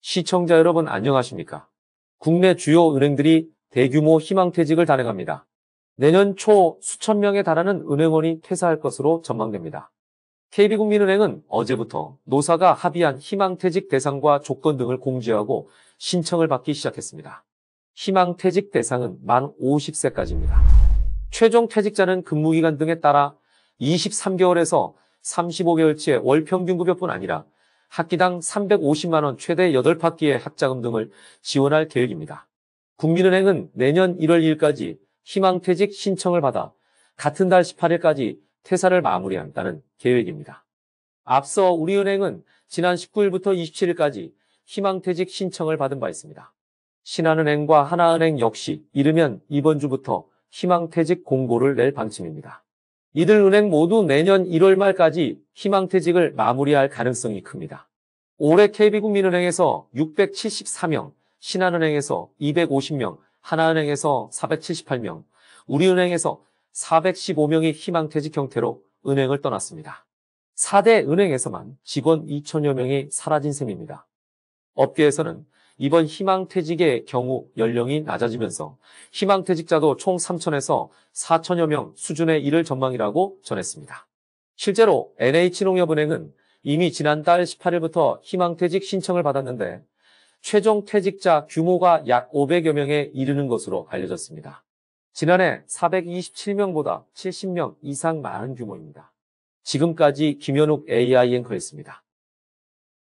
시청자 여러분 안녕하십니까? 국내 주요 은행들이 대규모 희망퇴직을 단행합니다. 내년 초 수천 명에 달하는 은행원이 퇴사할 것으로 전망됩니다. KB국민은행은 어제부터 노사가 합의한 희망퇴직 대상과 조건 등을 공지하고 신청을 받기 시작했습니다. 희망퇴직 대상은 만 50세까지입니다. 최종 퇴직자는 근무기간 등에 따라 23개월에서 35개월치의 월평균 급여뿐 아니라 학기당 350만 원 최대 8학기의 학자금 등을 지원할 계획입니다. 국민은행은 내년 1월 1일까지 희망퇴직 신청을 받아 같은 달 18일까지 퇴사를 마무리한다는 계획입니다. 앞서 우리은행은 지난 19일부터 27일까지 희망퇴직 신청을 받은 바 있습니다. 신한은행과 하나은행 역시 이르면 이번 주부터 희망퇴직 공고를 낼 방침입니다. 이들 은행 모두 내년 1월 말까지 희망퇴직을 마무리할 가능성이 큽니다. 올해 KB국민은행에서 674명, 신한은행에서 250명, 하나은행에서 478명, 우리은행에서 415명이 희망퇴직 형태로 은행을 떠났습니다. 4대 은행에서만 직원 2천여 명이 사라진 셈입니다. 업계에서는 이번 희망퇴직의 경우 연령이 낮아지면서 희망퇴직자도 총 3천에서 4천여 명 수준에 이를 전망이라고 전했습니다. 실제로 NH농협은행은 이미 지난달 18일부터 희망퇴직 신청을 받았는데 최종 퇴직자 규모가 약 500여 명에 이르는 것으로 알려졌습니다. 지난해 427명보다 70명 이상 많은 규모입니다. 지금까지 김현욱 AI앵커였습니다.